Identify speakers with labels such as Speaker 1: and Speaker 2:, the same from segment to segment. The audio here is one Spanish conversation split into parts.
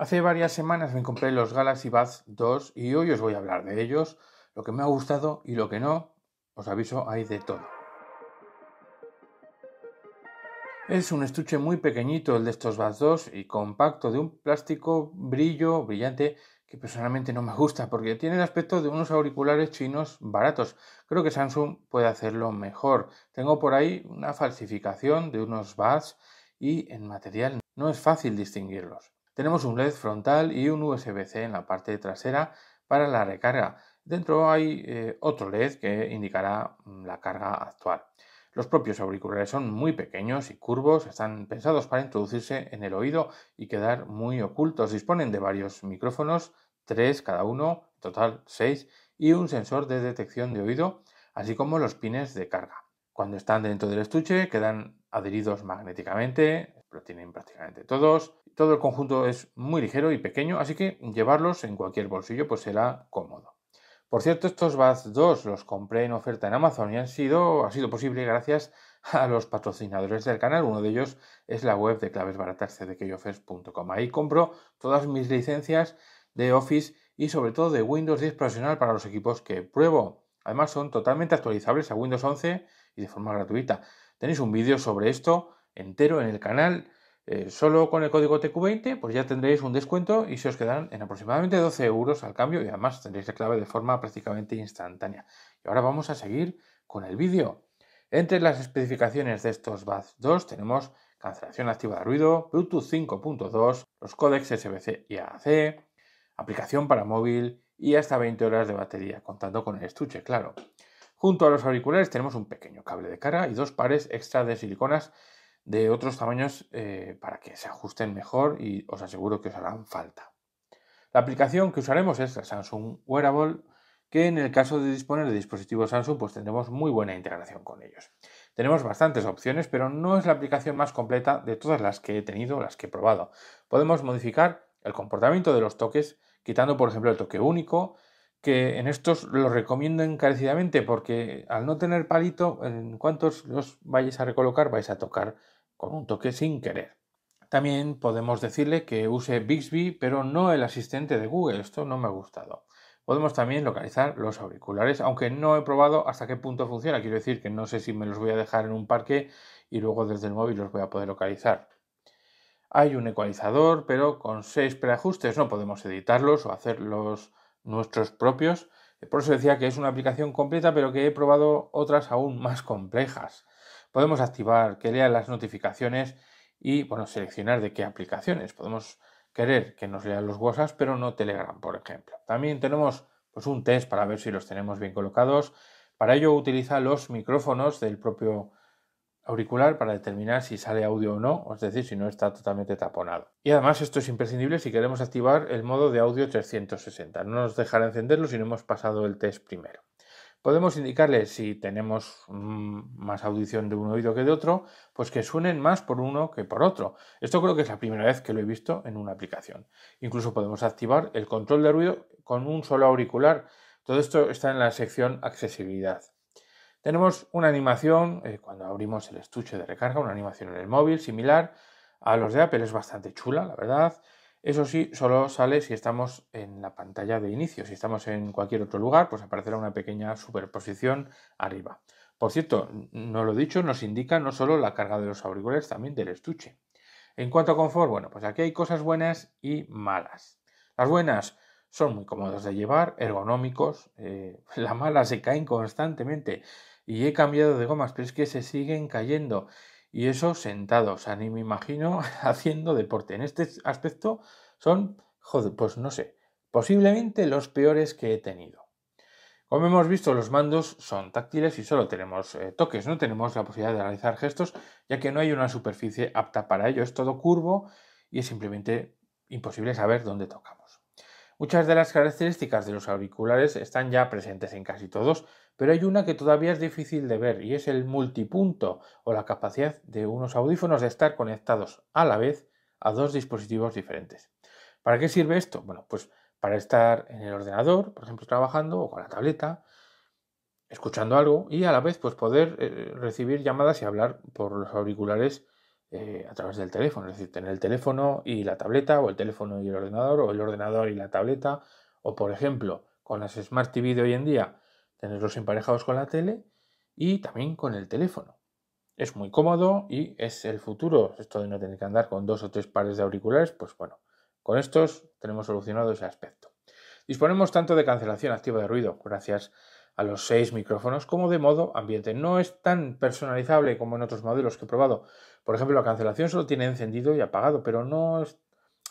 Speaker 1: Hace varias semanas me compré los Galaxy Buds 2 y hoy os voy a hablar de ellos, lo que me ha gustado y lo que no, os aviso, hay de todo. Es un estuche muy pequeñito el de estos Buds 2 y compacto de un plástico brillo, brillante, que personalmente no me gusta porque tiene el aspecto de unos auriculares chinos baratos. Creo que Samsung puede hacerlo mejor. Tengo por ahí una falsificación de unos Buds y en material no es fácil distinguirlos. Tenemos un LED frontal y un USB-C en la parte trasera para la recarga. Dentro hay eh, otro LED que indicará mm, la carga actual. Los propios auriculares son muy pequeños y curvos, están pensados para introducirse en el oído y quedar muy ocultos. Disponen de varios micrófonos, tres cada uno, total seis, y un sensor de detección de oído, así como los pines de carga. Cuando están dentro del estuche quedan adheridos magnéticamente, lo tienen prácticamente todos, todo el conjunto es muy ligero y pequeño, así que llevarlos en cualquier bolsillo pues será cómodo. Por cierto, estos Bats 2 los compré en oferta en Amazon y han sido, ha sido posible gracias a los patrocinadores del canal. Uno de ellos es la web de claves Ahí compro todas mis licencias de Office y sobre todo de Windows 10 profesional para los equipos que pruebo. Además son totalmente actualizables a Windows 11 y de forma gratuita. Tenéis un vídeo sobre esto entero en el canal eh, solo con el código TQ20 pues ya tendréis un descuento y se os quedan en aproximadamente 12 euros al cambio y además tendréis la clave de forma prácticamente instantánea. Y ahora vamos a seguir con el vídeo. Entre las especificaciones de estos Buds 2 tenemos cancelación activa de ruido, Bluetooth 5.2, los códecs SBC y AAC, aplicación para móvil y hasta 20 horas de batería, contando con el estuche, claro. Junto a los auriculares tenemos un pequeño cable de cara y dos pares extra de siliconas de otros tamaños eh, para que se ajusten mejor y os aseguro que os harán falta. La aplicación que usaremos es la Samsung Wearable, que en el caso de disponer de dispositivos Samsung pues tendremos muy buena integración con ellos. Tenemos bastantes opciones, pero no es la aplicación más completa de todas las que he tenido, las que he probado. Podemos modificar el comportamiento de los toques, quitando por ejemplo el toque único, que en estos los recomiendo encarecidamente porque al no tener palito, en cuantos los vais a recolocar vais a tocar con un toque sin querer. También podemos decirle que use Bixby, pero no el asistente de Google. Esto no me ha gustado. Podemos también localizar los auriculares, aunque no he probado hasta qué punto funciona. Quiero decir que no sé si me los voy a dejar en un parque y luego desde el móvil los voy a poder localizar. Hay un ecualizador, pero con seis preajustes no podemos editarlos o hacerlos nuestros propios. Por eso decía que es una aplicación completa, pero que he probado otras aún más complejas. Podemos activar que lea las notificaciones y, bueno, seleccionar de qué aplicaciones. Podemos querer que nos lea los WhatsApp, pero no Telegram, por ejemplo. También tenemos pues, un test para ver si los tenemos bien colocados. Para ello utiliza los micrófonos del propio auricular para determinar si sale audio o no, es decir, si no está totalmente taponado. Y además esto es imprescindible si queremos activar el modo de audio 360. No nos dejará encenderlo si no hemos pasado el test primero. Podemos indicarle si tenemos mm, más audición de un oído que de otro, pues que suenen más por uno que por otro. Esto creo que es la primera vez que lo he visto en una aplicación. Incluso podemos activar el control de ruido con un solo auricular. Todo esto está en la sección accesibilidad. Tenemos una animación, eh, cuando abrimos el estuche de recarga, una animación en el móvil similar a los de Apple, es bastante chula, la verdad. Eso sí, solo sale si estamos en la pantalla de inicio. Si estamos en cualquier otro lugar, pues aparecerá una pequeña superposición arriba. Por cierto, no lo dicho, nos indica no solo la carga de los auriculares, también del estuche. En cuanto a confort, bueno, pues aquí hay cosas buenas y malas. Las buenas son muy cómodas de llevar, ergonómicos, eh, las malas se caen constantemente y he cambiado de gomas, pero es que se siguen cayendo y eso sentados, a mí me imagino haciendo deporte. En este aspecto son, joder, pues no sé, posiblemente los peores que he tenido. Como hemos visto, los mandos son táctiles y solo tenemos eh, toques, no tenemos la posibilidad de realizar gestos, ya que no hay una superficie apta para ello. Es todo curvo y es simplemente imposible saber dónde tocamos. Muchas de las características de los auriculares están ya presentes en casi todos, pero hay una que todavía es difícil de ver y es el multipunto o la capacidad de unos audífonos de estar conectados a la vez a dos dispositivos diferentes. ¿Para qué sirve esto? Bueno, pues para estar en el ordenador, por ejemplo, trabajando o con la tableta, escuchando algo y a la vez pues poder eh, recibir llamadas y hablar por los auriculares eh, a través del teléfono, es decir, tener el teléfono y la tableta o el teléfono y el ordenador o el ordenador y la tableta o por ejemplo con las Smart TV de hoy en día tenerlos emparejados con la tele y también con el teléfono. Es muy cómodo y es el futuro. Esto de no tener que andar con dos o tres pares de auriculares, pues bueno, con estos tenemos solucionado ese aspecto. Disponemos tanto de cancelación activa de ruido, gracias a los seis micrófonos, como de modo ambiente. No es tan personalizable como en otros modelos que he probado. Por ejemplo, la cancelación solo tiene encendido y apagado, pero no,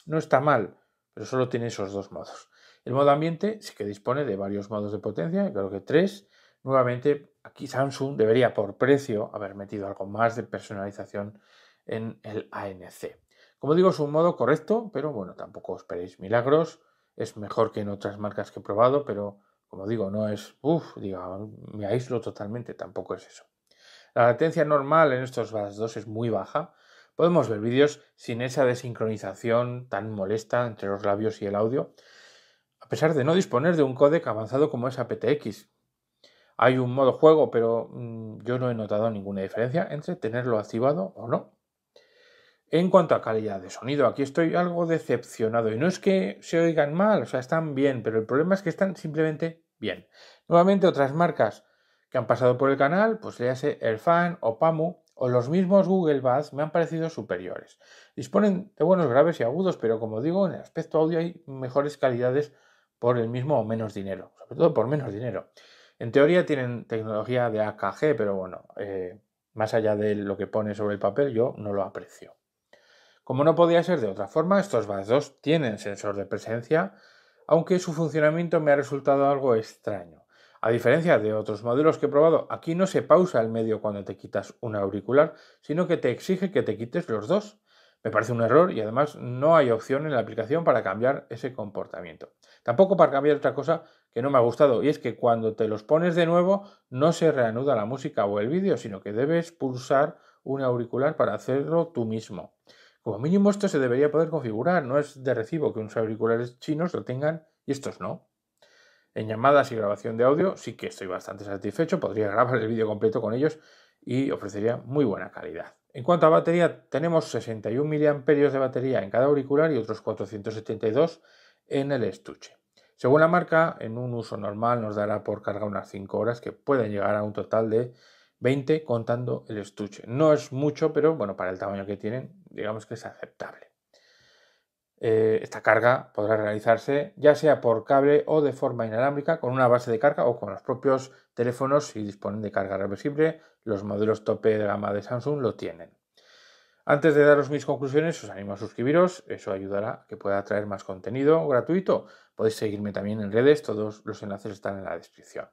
Speaker 1: no está mal pero solo tiene esos dos modos. El modo ambiente sí que dispone de varios modos de potencia, creo que tres. Nuevamente, aquí Samsung debería por precio haber metido algo más de personalización en el ANC. Como digo, es un modo correcto, pero bueno, tampoco esperéis milagros. Es mejor que en otras marcas que he probado, pero como digo, no es, uff, diga, me aíslo totalmente, tampoco es eso. La latencia normal en estos VAS 2 es muy baja, Podemos ver vídeos sin esa desincronización tan molesta entre los labios y el audio, a pesar de no disponer de un codec avanzado como es aptX. Hay un modo juego, pero mm, yo no he notado ninguna diferencia entre tenerlo activado o no. En cuanto a calidad de sonido, aquí estoy algo decepcionado. Y no es que se oigan mal, o sea, están bien, pero el problema es que están simplemente bien. Nuevamente, otras marcas que han pasado por el canal, pues le hace Airfan o Pamu, o los mismos Google Buds me han parecido superiores. Disponen de buenos graves y agudos, pero como digo, en el aspecto audio hay mejores calidades por el mismo o menos dinero, sobre todo por menos dinero. En teoría tienen tecnología de AKG, pero bueno, eh, más allá de lo que pone sobre el papel, yo no lo aprecio. Como no podía ser de otra forma, estos Buds 2 tienen sensor de presencia, aunque su funcionamiento me ha resultado algo extraño. A diferencia de otros modelos que he probado, aquí no se pausa el medio cuando te quitas un auricular, sino que te exige que te quites los dos. Me parece un error y además no hay opción en la aplicación para cambiar ese comportamiento. Tampoco para cambiar otra cosa que no me ha gustado y es que cuando te los pones de nuevo no se reanuda la música o el vídeo, sino que debes pulsar un auricular para hacerlo tú mismo. Como mínimo esto se debería poder configurar, no es de recibo que unos auriculares chinos lo tengan y estos no en llamadas y grabación de audio, sí que estoy bastante satisfecho, podría grabar el vídeo completo con ellos y ofrecería muy buena calidad. En cuanto a batería, tenemos 61 mAh de batería en cada auricular y otros 472 en el estuche. Según la marca, en un uso normal nos dará por carga unas 5 horas que pueden llegar a un total de 20 contando el estuche. No es mucho, pero bueno, para el tamaño que tienen, digamos que es aceptable. Eh, esta carga podrá realizarse ya sea por cable o de forma inalámbrica con una base de carga o con los propios teléfonos si disponen de carga reversible. Los modelos tope de gama de Samsung lo tienen. Antes de daros mis conclusiones, os animo a suscribiros, eso ayudará a que pueda traer más contenido gratuito. Podéis seguirme también en redes, todos los enlaces están en la descripción.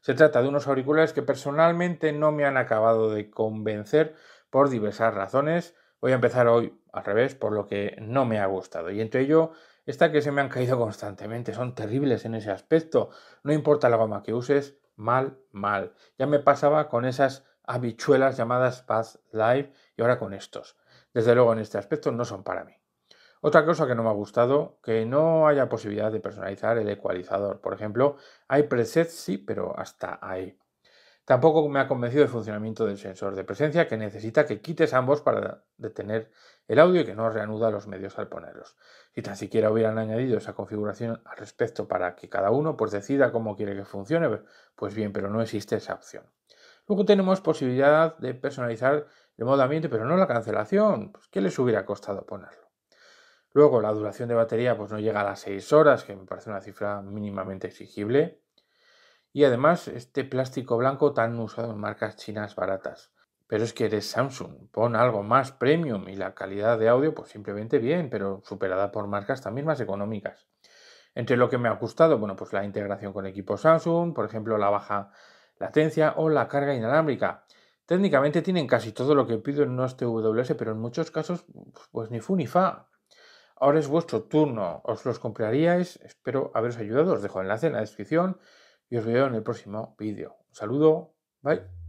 Speaker 1: Se trata de unos auriculares que personalmente no me han acabado de convencer por diversas razones. Voy a empezar hoy al revés, por lo que no me ha gustado. Y entre ello esta que se me han caído constantemente, son terribles en ese aspecto. No importa la goma que uses, mal, mal. Ya me pasaba con esas habichuelas llamadas Path Live y ahora con estos. Desde luego en este aspecto no son para mí. Otra cosa que no me ha gustado, que no haya posibilidad de personalizar el ecualizador. Por ejemplo, hay presets sí, pero hasta ahí. Tampoco me ha convencido el funcionamiento del sensor de presencia que necesita que quites ambos para detener el audio y que no reanuda los medios al ponerlos. Si tan siquiera hubieran añadido esa configuración al respecto para que cada uno pues, decida cómo quiere que funcione, pues, pues bien, pero no existe esa opción. Luego tenemos posibilidad de personalizar el modo ambiente, pero no la cancelación. Pues, ¿Qué les hubiera costado ponerlo? Luego la duración de batería pues no llega a las 6 horas, que me parece una cifra mínimamente exigible. Y además este plástico blanco tan usado en marcas chinas baratas. Pero es que eres Samsung, pon algo más premium y la calidad de audio pues simplemente bien, pero superada por marcas también más económicas. Entre lo que me ha gustado, bueno, pues la integración con equipos Samsung, por ejemplo, la baja latencia o la carga inalámbrica. Técnicamente tienen casi todo lo que pido en unos TWS, pero en muchos casos pues ni fu ni fa. Ahora es vuestro turno, os los compraríais, espero haberos ayudado, os dejo el enlace en la descripción y os veo en el próximo vídeo. Un saludo, bye.